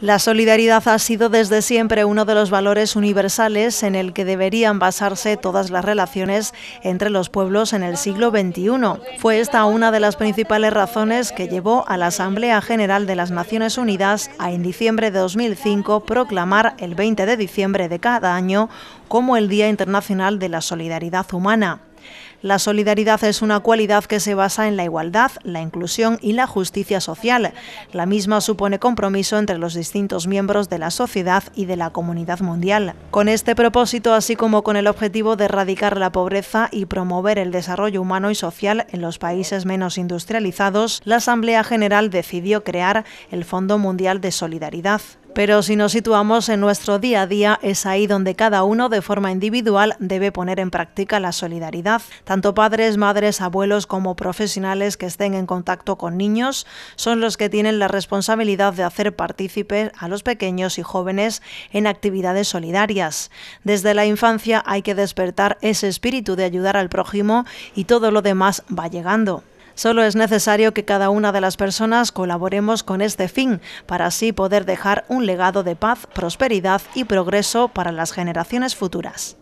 La solidaridad ha sido desde siempre uno de los valores universales en el que deberían basarse todas las relaciones entre los pueblos en el siglo XXI. Fue esta una de las principales razones que llevó a la Asamblea General de las Naciones Unidas a en diciembre de 2005 proclamar el 20 de diciembre de cada año como el Día Internacional de la Solidaridad Humana. La solidaridad es una cualidad que se basa en la igualdad, la inclusión y la justicia social. La misma supone compromiso entre los distintos miembros de la sociedad y de la comunidad mundial. Con este propósito, así como con el objetivo de erradicar la pobreza y promover el desarrollo humano y social en los países menos industrializados, la Asamblea General decidió crear el Fondo Mundial de Solidaridad. Pero si nos situamos en nuestro día a día, es ahí donde cada uno de forma individual debe poner en práctica la solidaridad. Tanto padres, madres, abuelos como profesionales que estén en contacto con niños son los que tienen la responsabilidad de hacer partícipes a los pequeños y jóvenes en actividades solidarias. Desde la infancia hay que despertar ese espíritu de ayudar al prójimo y todo lo demás va llegando. Solo es necesario que cada una de las personas colaboremos con este fin, para así poder dejar un legado de paz, prosperidad y progreso para las generaciones futuras.